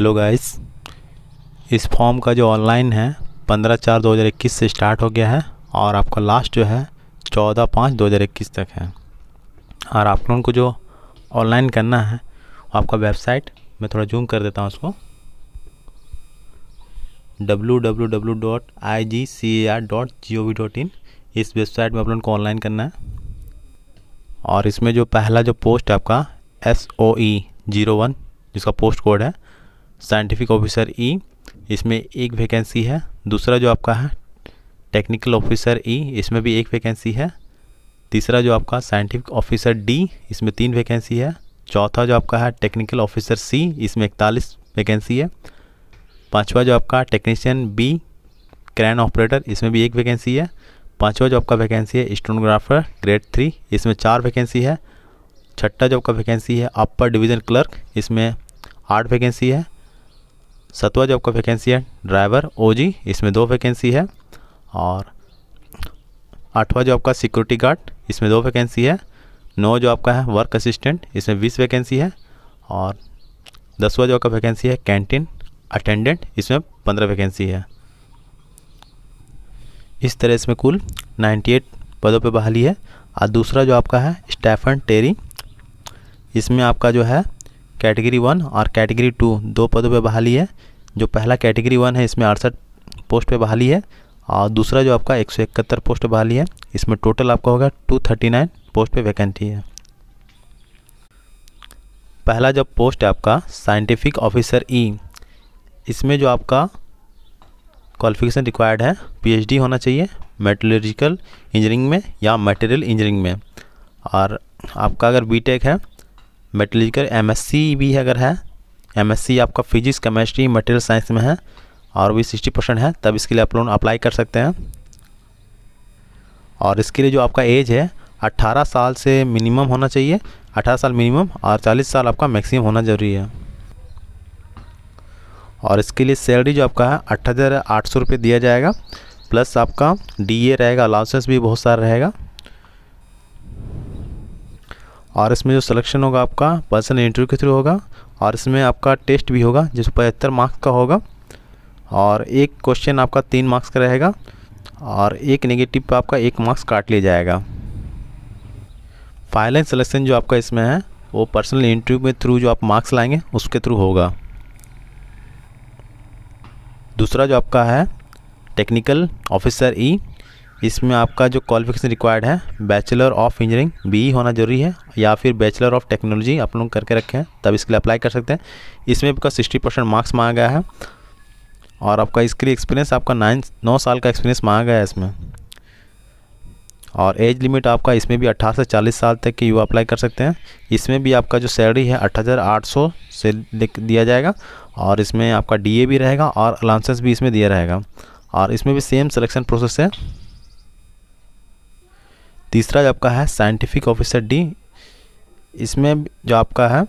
hello guys इस form का जो ऑनलाइन है पंद्रह चार दो हज़ार इक्कीस से स्टार्ट हो गया है और आपका लास्ट जो है चौदह पाँच दो हज़ार इक्कीस तक है और आप लोगों को जो ऑनलाइन करना है आपका वेबसाइट मैं थोड़ा जूम कर देता हूँ उसको W W dot I G C A R G O V dot in इस वेबसाइट में आप लोगों को ऑनलाइन करना है और इसमें जो पहला जो पोस्ट है आपका S O E zero one जिसका पोस्ट कोड है साइंटिफिक ऑफिसर ई इसमें एक वैकेंसी है दूसरा जो आपका है टेक्निकल ऑफिसर ई इसमें भी एक वैकेंसी है तीसरा जो आपका साइंटिफिक ऑफिसर डी इसमें तीन वैकेंसी है चौथा जो आपका है टेक्निकल ऑफिसर सी इसमें इकतालीस वैकेंसी है पांचवा जो आपका टेक्नीशियन बी क्रैन ऑपरेटर इसमें भी एक वैकेंसी है पांचवा जो आपका वैकेंसी है स्टोनोग्राफर ग्रेड थ्री इसमें चार वैकेंसी है छठा जो आपका वैकेंसी है अपर डिवीज़न क्लर्क इसमें आठ वैकेंसी है सतवा जॉब का वैकेंसी है ड्राइवर ओजी इसमें दो वैकेंसी है और आठवा जॉब का सिक्योरिटी गार्ड इसमें दो वैकेंसी है नौ जॉब का है वर्क असिस्टेंट इसमें बीस वैकेंसी है और दसवा जॉब का वैकेंसी है कैंटीन अटेंडेंट इसमें पंद्रह वैकेंसी है इस तरह इसमें कुल एट पदों पे बहाली है और दूसरा जो आपका है स्टैफन टेरी इसमें आपका जो है कैटेगरी वन और कैटेगरी टू दो पदों पे बहाली है जो पहला कैटेगरी वन है इसमें अड़सठ पोस्ट पे बहाली है और दूसरा जो आपका एक सौ इकहत्तर पोस्ट बहाली है इसमें टोटल आपका होगा टू थर्टी नाइन पोस्ट पर वैकेंसी है पहला जो पोस्ट है आपका साइंटिफिक ऑफिसर ई इसमें जो आपका क्वालिफिकेशन रिक्वायर्ड है पीएचडी होना चाहिए मेटलर्जिकल इंजीनियरिंग में या मटेरियल इंजीनियरिंग में और आपका अगर बीटेक है मेटलिकल एमएससी भी अगर है एमएससी आपका फिजिक्स केमिस्ट्री मटेरियल साइंस में है और भी सिक्सटी परसेंट है तब इसके लिए आप लोन अप्लाई कर सकते हैं और इसके लिए जो आपका एज है 18 साल से मिनिमम होना चाहिए 18 साल मिनिमम और 40 साल आपका मैक्सिमम होना ज़रूरी है और इसके लिए सैलरी जो आपका है अट्ठाईस हज़ार आठ सौ रुपये दिया जाएगा प्लस आपका डी रहेगा अलाउंसेंस भी बहुत सारा रहेगा और इसमें जो सिलेक्शन होगा आपका पर्सनल इंटरव्यू के थ्रू होगा और इसमें आपका टेस्ट भी होगा जिसमें पचहत्तर मार्क्स का होगा और एक क्वेश्चन आपका तीन मार्क्स का रहेगा और एक नेगेटिव पर आपका एक मार्क्स काट लिया जाएगा फाइनल सिलेक्शन जो आपका इसमें है वो पर्सनल इंटरव्यू में थ्रू जो आप मार्क्स लाएंगे उसके थ्रू होगा दूसरा जो आपका है टेक्निकल ऑफिसर ई इसमें आपका जो क्वालिफिकेशन रिक्वायर्ड है बैचलर ऑफ इंजीनियरिंग बी होना जरूरी है या फिर बैचलर ऑफ टेक्नोलॉजी आप लोग करके रखें हैं तब इसके लिए अप्लाई कर सकते हैं इसमें आपका सिक्सटी परसेंट मार्क्स मांगा गया है और आपका इसके लिए एक्सपीरियंस आपका नाइन नौ साल का एक्सपीरियंस मांगा गया है इसमें और एज लिमिट आपका इसमें भी अट्ठारह से चालीस साल तक के युवा अप्लाई कर सकते हैं इसमें भी आपका जो सैलरी है अट्ठाईस हज़ार आठ सौ से दिया जाएगा और इसमें आपका डीए भी रहेगा और अलाउंसेस भी इसमें दिया रहेगा और इसमें भी सेम सिलेक्शन प्रोसेस है तीसरा जो आपका है साइंटिफिक ऑफिसर डी इसमें जो आपका है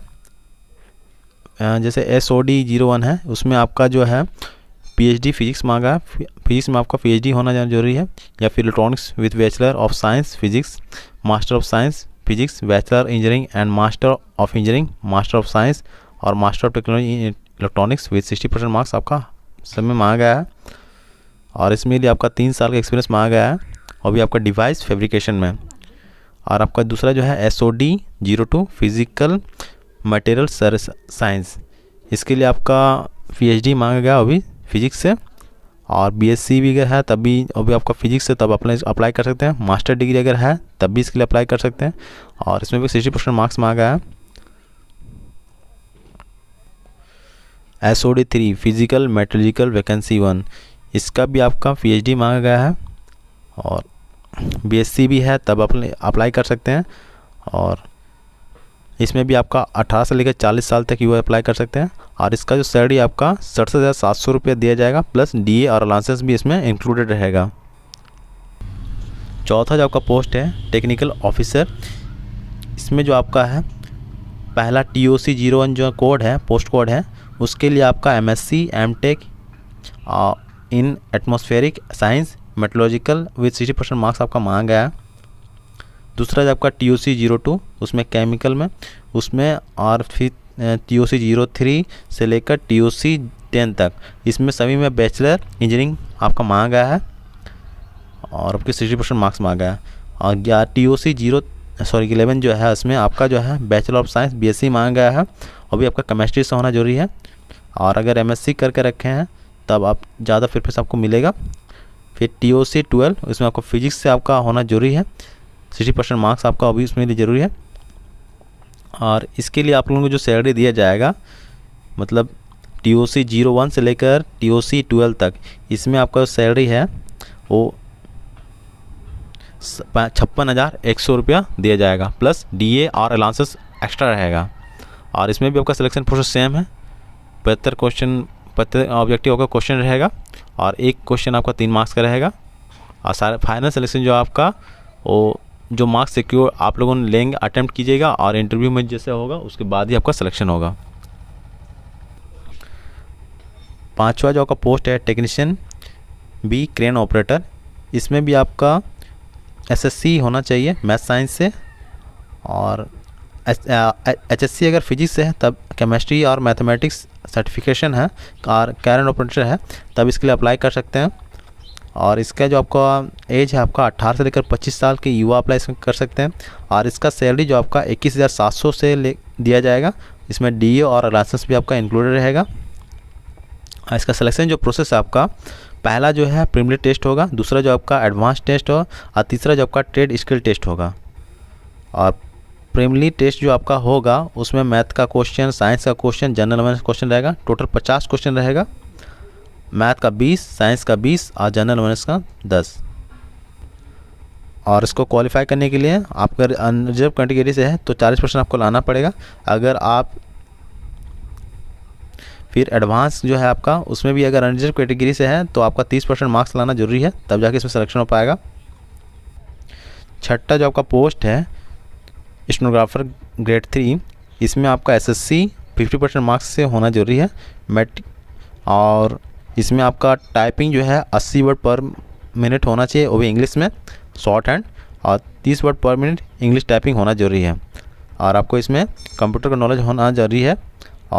जैसे S O D zero one है उसमें आपका जो है पीएचडी फिजिक्स मांगा है फिजिक्स में आपका पीएचडी होना जरूरी है या फिर electronics with bachelor of science physics master of science physics bachelor engineering and master of engineering master of science और master of technology electronics with sixty percent marks आपका सब में मांगा गया है और इसमें लिए आपका तीन साल का एक्सपीरियंस मांगा गया है और भी आपका डिवाइस फेब्रिकेशन में और आपका दूसरा जो है S O D zero two physical material science इसके लिए आपका पी एच डी मांगा गया अभी फिजिक्स से और बी एस सी भी अगर है तब भी अभी आपका फिजिक्स से तब अप्लाई अप्लाई कर सकते हैं मास्टर डिग्री अगर है तब भी इसके लिए अप्लाई कर सकते हैं और इसमें भी सिक्सटी परसेंट मार्क्स मांगा है S O D three physical metrological vacancy one इसका भी आपका पी एच डी मांगा गया है और बीएससी भी है तब अपने अप्लाई कर सकते हैं और इसमें भी आपका 18 से लेकर 40 साल तक यू अप्लाई कर सकते हैं और इसका जो सैलरी आपका सड़सठ हज़ार सात सौ रुपये दिया जाएगा प्लस डीए और अलाउंसेस भी इसमें इंक्लूडेड रहेगा चौथा जो आपका पोस्ट है टेक्निकल ऑफिसर इसमें जो आपका है पहला T O C zero one जो कोड है पोस्ट कोड है उसके लिए आपका M S C M tech in atmospheric science meteorological with sixty percent marks आपका मांगा गया है दूसरा जो आपका T O C zero two उसमें केमिकल में उसमें और फिर T O C zero three से लेकर टी ओ सी टेन तक इसमें सभी में बैचलर इंजीनियरिंग आपका मांगा गया है और आपके सिक्सटी परसेंट मार्क्स मांगा है और या T O C zero sorry eleven जो है उसमें आपका जो है bachelor of science B S C मांगा गया है और भी आपका केमिस्ट्री से होना जरूरी है और अगर एम एस सी करके रखे हैं तब आप ज़्यादा फिर आपको मिलेगा फिर टी ओ सी ट्वेल्व इसमें आपका फिजिक्स से आपका होना जरूरी है सिक्सटी परसेंट मार्क्स आपका अभी उसमें लिए ज़रूरी है और इसके लिए आप लोगों को जो सैलरी दिया जाएगा मतलब T O C zero one से लेकर टी ओ सी ट्वेल्व तक इसमें आपका सैलरी है वो छप्पन हज़ार एक सौ रुपया दिया जाएगा प्लस डी ए और अलाउंसेस एक्स्ट्रा रहेगा और इसमें भी आपका सिलेक्शन प्रोसेस सेम है बेहतर क्वेश्चन पत्र ऑब्जेक्टिव का क्वेश्चन रहेगा और एक क्वेश्चन आपका तीन मार्क्स का रहेगा और सारे फाइनल सिलेक्शन जो आपका वो जो मार्क्स सिक्योर आप लोगों ने लेंगे अटैम्प्ट कीजिएगा और इंटरव्यू में जैसे होगा उसके बाद ही आपका सिलेक्शन होगा पांचवा जो आपका पोस्ट है टेक्नीशियन बी क्रेन ऑपरेटर इसमें भी आपका एसएससी होना चाहिए मैथ साइंस से और एच एस सी अगर फिजिक्स है तब केमिस्ट्री और मैथमेटिक्स सर्टिफिकेशन है और कैरन ऑपरेटर है तब इसके लिए अप्लाई कर सकते हैं और इसका जो आपका एज है आपका 18 से लेकर 25 साल के युवा अप्लाई इसमें कर सकते हैं और इसका सैलरी जो आपका 21,700 से ले दिया जाएगा इसमें डी और लाइसेंस भी आपका इंक्लूडेड रहेगा और इसका सिलेक्शन जो प्रोसेस है आपका पहला जो है प्रीमियर टेस्ट होगा दूसरा जो आपका एडवांस टेस्ट होगा और तीसरा जो आपका ट्रेड स्किल टेस्ट होगा और प्रीमली टेस्ट जो आपका होगा उसमें मैथ का क्वेश्चन साइंस का क्वेश्चन जनरल अवेयरनेस क्वेश्चन रहेगा टोटल पचास क्वेश्चन रहेगा मैथ का बीस साइंस का बीस और जनरल अवेयरनेस का दस और इसको क्वालिफाई करने के लिए आपका रिजर्व कैटेगरी से है तो चालीस परसेंट आपको लाना पड़ेगा अगर आप फिर एडवांस जो है आपका उसमें भी अगर अनरिजर्व कैटेगरी से है तो आपका तीस परसेंट मार्क्स लाना जरूरी है तब जाके इसमें सिलेक्शन हो पाएगा छठा जो आपका पोस्ट है स्टोनोग्राफर ग्रेड थ्री इसमें आपका एसएससी 50 परसेंट मार्क्स से होना जरूरी है मैट्रिक और इसमें आपका टाइपिंग जो है 80 वर्ड पर मिनट होना चाहिए वो भी इंग्लिश में शॉर्ट हैंड और 30 वर्ड पर मिनट इंग्लिश टाइपिंग होना जरूरी है और आपको इसमें कंप्यूटर का नॉलेज होना जरूरी है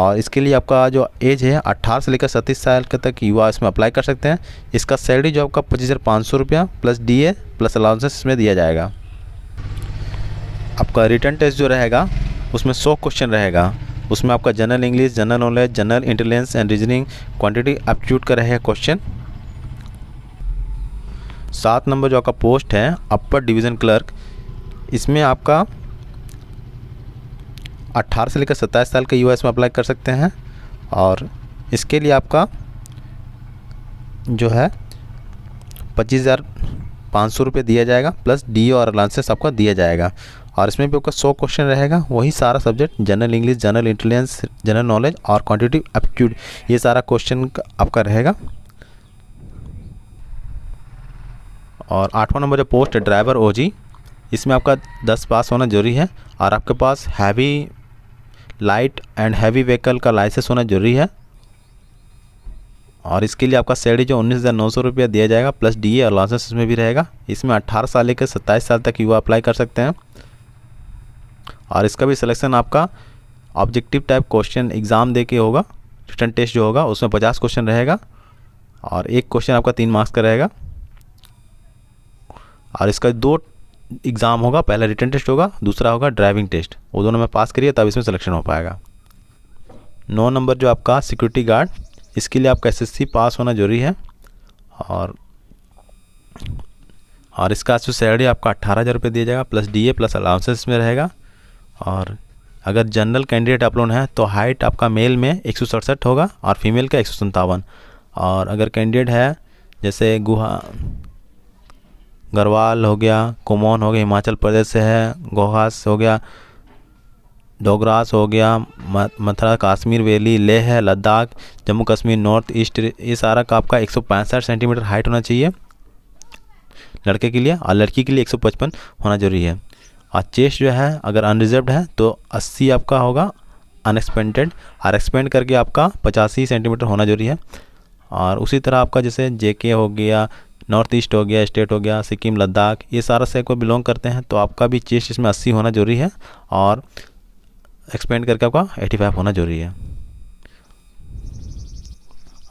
और इसके लिए आपका जो एज है अट्ठारह से लेकर सत्तीस साल के तक युवा इसमें अप्लाई कर सकते हैं इसका सैलरी जो आपका पच्चीस हज़ार पाँच सौ रुपया plus D A plus allowances में दिया जाएगा आपका रिटर्न टेस्ट जो रहेगा उसमें सौ क्वेश्चन रहेगा उसमें आपका general English general knowledge general intelligence and reasoning quantity aptitude का रहेगा क्वेश्चन सात नंबर जो आपका पोस्ट है अपर डिवीज़न क्लर्क इसमें आपका अट्ठारह से लेकर सत्ताईस साल के यूएस में अप्लाई कर सकते हैं और इसके लिए आपका जो है पच्चीस हज़ार पाँच सौ रुपये दिया जाएगा प्लस डी और अलाउंसेस आपका दिया जाएगा और इसमें भी आपका सौ क्वेश्चन रहेगा वही सारा subject general English general intelligence general knowledge और क्वान्टिटिव एप्टीट्यूड ये सारा क्वेश्चन आपका रहेगा और आठवां नंबर जो पोस्ट है ड्राइवर जी इसमें आपका दस पास होना जरूरी है और आपके पास heavy light and heavy vehicle का लाइसेंस होना जरूरी है और इसके लिए आपका सैलरी जो उन्नीस हज़ार नौ सौ रुपया दिया जाएगा प्लस डी और लाइसेंस उसमें भी रहेगा इसमें अट्ठारह साल लेकर सत्ताईस साल तक युवा अप्लाई कर सकते हैं और इसका भी सिलेक्शन आपका ऑब्जेक्टिव टाइप क्वेश्चन एग्ज़ाम दे के होगा रिटर्न टेस्ट जो होगा उसमें पचास क्वेश्चन रहेगा और एक क्वेश्चन आपका तीन मार्क्स का रहेगा और इसका दो एग्ज़ाम होगा पहला रिटर्न टेस्ट होगा दूसरा होगा ड्राइविंग टेस्ट वो दोनों में पास करिए तब इसमें सिलेक्शन हो पाएगा नौ नंबर जो आपका सिक्योरिटी गार्ड इसके लिए आपका एस पास होना जरूरी है और और इसका जो सैलरी आपका अट्ठारह हज़ार रुपये दिया जाएगा प्लस डीए प्लस अलाउंसेस में रहेगा और अगर जनरल कैंडिडेट आप लोग हैं तो हाइट आपका मेल में एक होगा और फीमेल का एक और अगर कैंडिडेट है जैसे गुहा गरवाल हो गया कुमौन हो गया हिमाचल प्रदेश से है गोहास हो गया डोगरास हो गया मथुरा कश्मीर वैली लेह है लद्दाख जम्मू कश्मीर नॉर्थ ईस्ट ये सारा का आपका एक सेंटीमीटर हाइट होना चाहिए लड़के के लिए और लड़की के लिए 155 होना ज़रूरी है और चेस्ट जो है अगर अनरिजर्व है तो अस्सी आपका होगा अनएक्सपेंडेड और एक्सपेंड करके आपका पचासी सेंटीमीटर होना जरूरी है और उसी तरह आपका जैसे जेके हो गया नॉर्थ ईस्ट हो गया स्टेट हो गया सिक्किम लद्दाख ये सारा से को बिलोंग करते हैं तो आपका भी चेस्ट इसमें अस्सी होना जरूरी है और एक्सपेंड करके आपका एटी फाइव होना जरूरी है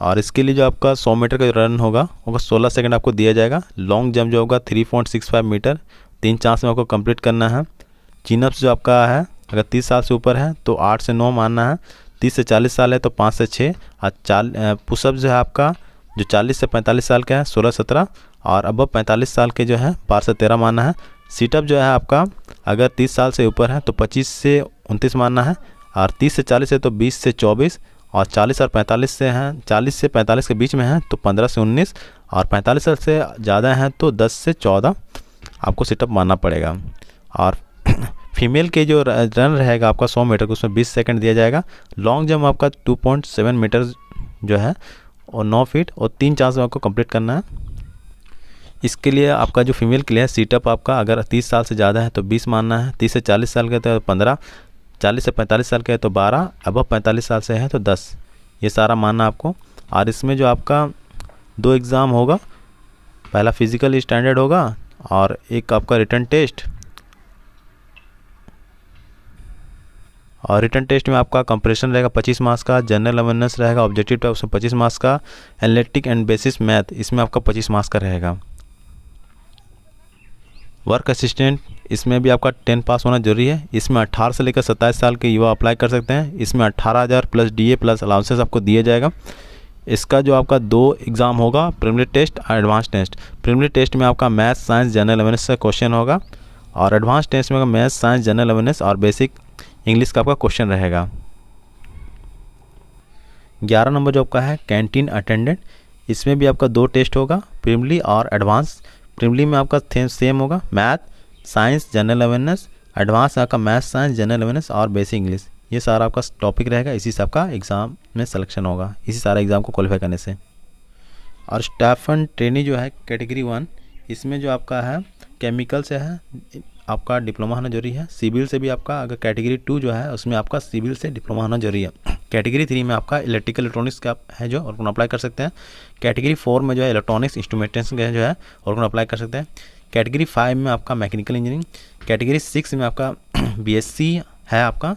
और इसके लिए जो आपका सौ मीटर का रन होगा वो सोलह सेकेंड आपको दिया जाएगा लॉन्ग जंप जो होगा three point six five metre तीन चांस में आपको कंप्लीट करना है चिनअप्स जो आपका है अगर तीस साल से ऊपर है तो आठ से नौ मानना है तीस से चालीस साल है तो पाँच से छः और चाल पुषअप जो है आपका जो चालीस से पैंतालीस साल के हैं सोलह सत्रह और अब पैंतालीस साल के जो है बारह से तेरह मानना है सीटअप जो है आपका अगर तीस साल से ऊपर है तो पच्चीस से उनतीस मानना है और तीस से चालीस है तो बीस से चौबीस और चालीस और पैंतालीस से हैं चालीस से पैंतालीस के बीच में हैं तो पंद्रह से उन्नीस और पैंतालीस साल से ज़्यादा हैं तो दस से चौदह आपको सेटअप मानना पड़ेगा और फीमेल के जो रन रहेगा आपका 100 मीटर उसमें 20 सेकंड दिया जाएगा लॉन्ग जंप आपका 2.7 मीटर जो है और 9 फीट और तीन चांस में आपको कंप्लीट करना है इसके लिए आपका जो फीमेल के लिए सीटअप आपका अगर 30 साल से ज़्यादा है तो 20 मानना है 30 से 40 साल के तो 15 40 से 45 साल के है तो 12 तो अब 45 साल से है तो दस ये सारा मानना आपको और इसमें जो आपका दो एग्ज़ाम होगा पहला फिज़िकल स्टैंडर्ड होगा और एक आपका रिटर्न टेस्ट और रिटर्न टेस्ट में आपका कंप्रेशन रहेगा 25 मार्क्स का जनरल अवेयरनेस रहेगा ऑब्जेक्टिव टाइप उसमें 25 मार्क्स का एनलेटिक एंड बेसिस मैथ इसमें आपका 25 मार्क्स का रहेगा वर्क असिस्टेंट इसमें भी आपका 10 पास होना जरूरी है इसमें अट्ठारह से लेकर सत्ताईस साल के युवा अप्लाई कर सकते हैं इसमें अट्ठारह हज़ार प्लस डी प्लस अलाउंसेस आपको दिया जाएगा इसका जो आपका दो एग्ज़ाम होगा प्रीमरी टेस्ट और एडवांस टेस्ट प्रीमरी टेस्ट में आपका मैथ साइंस जनरल अवेयरनेस का क्वेश्चन होगा और एडवांस टेस्ट में मैथ साइंस जनरल अवेयरनेस और बेसिक इंग्लिश का आपका क्वेश्चन रहेगा ग्यारह नंबर जो आपका है कैंटीन अटेंडेंट इसमें भी आपका दो टेस्ट होगा प्रीमरी और एडवांस प्रीमरी में आपका सेम होगा math science general awareness advance आपका मैथ साइंस जनरल अवेयरनेस और बेसिक इंग्लिश ये सारा आपका टॉपिक रहेगा इसी से आपका एग्ज़ाम में सिलेक्शन होगा इसी सारा एग्ज़ाम को क्वालिफाई करने से और स्टाफ एंड ट्रेनी जो है कैटेगरी वन इसमें जो आपका है केमिकल से है आपका डिप्लोमा होना जरूरी है सिविल से भी आपका अगर कैटेगरी टू जो है उसमें आपका सिविल से डिप्लोमा होना जरूरी है कैटेगरी थ्री में आपका इलेक्ट्रिकल इलेक्ट्रॉनिक्स का है जो और अप्लाई कर सकते हैं कैटेगरी फोर में जो है इलेक्ट्रॉनिक्स इंस्ट्रूमेंटेशन का जो है और अप्लाई कर सकते हैं कैटेगरी फाइव में आपका मैकेनिकल इंजीनियरिंग कैटेगरी सिक्स में आपका बी है आपका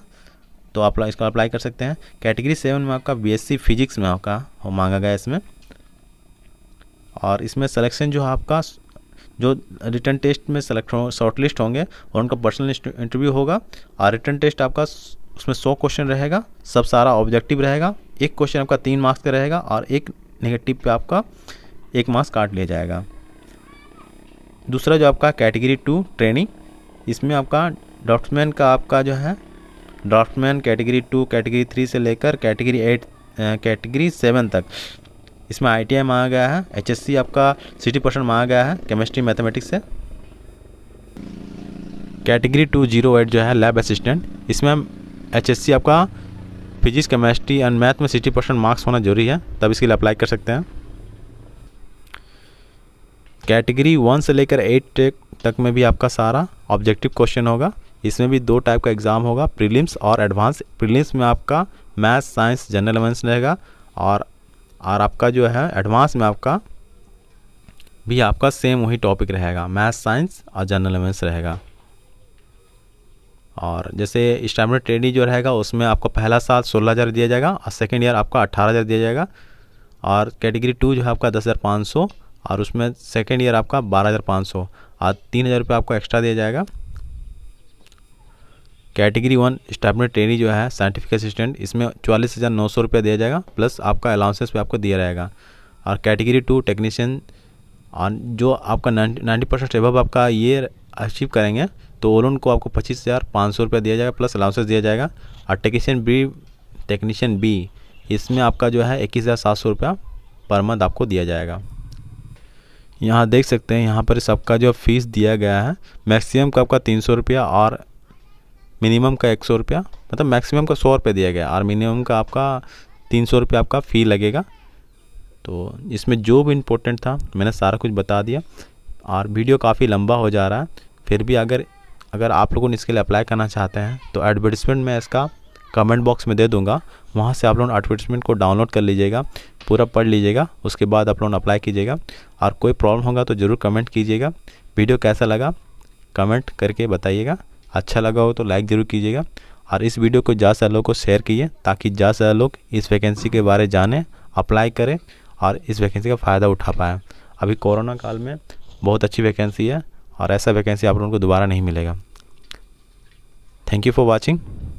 तो आप इसको अप्लाई कर सकते हैं कैटेगरी सेवन में आपका बीएससी फिजिक्स में आपका मांगा गया इसमें और इसमें सिलेक्शन जो है आपका जो रिटर्न टेस्ट में सेलेक्ट हो शॉर्ट लिस्ट होंगे और उनका पर्सनल इंटरव्यू होगा और रिटर्न टेस्ट आपका उसमें सौ क्वेश्चन रहेगा सब सारा ऑब्जेक्टिव रहेगा एक क्वेश्चन आपका तीन मार्क्स का रहेगा और एक नेगेटिव पे आपका एक मार्क्स काट लिया जाएगा दूसरा जो आपका कैटेगरी टू ट्रेनिंग इसमें आपका डॉक्टमैन का आपका जो है draftsman category two category three से लेकर कैटेगरी एट कैटेगरी सेवन तक इसमें आई टी मांगा गया है एच आपका सिक्सटी परसेंट मांगा गया है केमिस्ट्री मैथमेटिक्स से कैटेगरी टू जीरो एट जो है लैब असिस्टेंट इसमें एचएससी आपका फिजिक्स केमिस्ट्री एंड मैथ में सिक्सटी परसेंट मार्क्स होना जरूरी है तब इसके लिए अप्लाई कर सकते हैं कैटेगरी वन से लेकर एट तक में भी आपका सारा ऑब्जेक्टिव क्वेश्चन होगा इसमें भी दो टाइप का एग्ज़ाम होगा प्रीलिम्स और एडवांस प्रीलिम्स में आपका मैथ साइंस जनरल अवेंस रहेगा और और आपका जो है एडवांस में आपका भी आपका सेम वही टॉपिक रहेगा मैथ साइंस और जनरल अवेंस रहेगा और जैसे स्टैंडर्ड ट्रेडिंग जो रहेगा उसमें आपको पहला साल सोलह हज़ार दिया जाएगा और सेकेंड ईयर आपका अट्ठारह हज़ार दिया जाएगा और कैटेगरी टू जो है आपका दस हज़ार पाँच सौ और उसमें सेकेंड ईयर आपका बारह हज़ार पाँच सौ और तीन हज़ार रुपये आपको एक्स्ट्रा दिया जाएगा कैटेगरी वन स्टाफ में ट्रेनी जो है साइंटिफिक असिस्टेंट इसमें चवालीस हज़ार नौ सौ रुपया दिया जाएगा प्लस आपका अलाउंसेस भी आपको दिया जाएगा और कैटेगरी टू टेक्नीशियन जो आपका नाइन्टी परसेंट एबव आपका ये अचीव करेंगे तो वो उनको आपको पच्चीस हज़ार पाँच सौ रुपया दिया जाएगा प्लस अलाउंसेस दिया जाएगा और टेक्नीशियन बी टेक्नीशियन बी इसमें आपका जो है इक्कीस हज़ार सात सौ रुपया पर मंथ आपको दिया जाएगा यहाँ देख सकते हैं यहाँ पर सबका जो फीस दिया गया है मैक्सिमम का आपका तीन सौ रुपया और मिनिमम का एक सौ रुपया मतलब मैक्सिमम का सौ रुपये दिया गया और मिनिमम का आपका तीन सौ रुपये आपका फ़ी लगेगा तो इसमें जो भी इम्पोर्टेंट था मैंने सारा कुछ बता दिया और वीडियो काफ़ी लंबा हो जा रहा है फिर भी अगर अगर आप लोगों ने इसके लिए अप्लाई करना चाहते हैं तो एडवर्टिसमेंट मैं इसका कमेंट बॉक्स में दे दूंगा वहाँ से आप लोग एडवर्टिसमेंट को डाउनलोड कर लीजिएगा पूरा पढ़ लीजिएगा उसके बाद आप लोग अप्लाई कीजिएगा और कोई प्रॉब्लम होगा तो ज़रूर कमेंट कीजिएगा वीडियो कैसा लगा कमेंट करके बताइएगा अच्छा लगा हो तो लाइक ज़रूर कीजिएगा और इस वीडियो को ज़्यादा से ज़्यादा लोग को शेयर कीजिए ताकि ज़्यादा से ज़्यादा लोग इस वैकेंसी के बारे जानें अप्लाई करें और इस वैकेंसी का फ़ायदा उठा पाएँ अभी कोरोना काल में बहुत अच्छी वैकेंसी है और ऐसा वैकेंसी आप लोगों को दोबारा नहीं मिलेगा थैंक यू फॉर वॉचिंग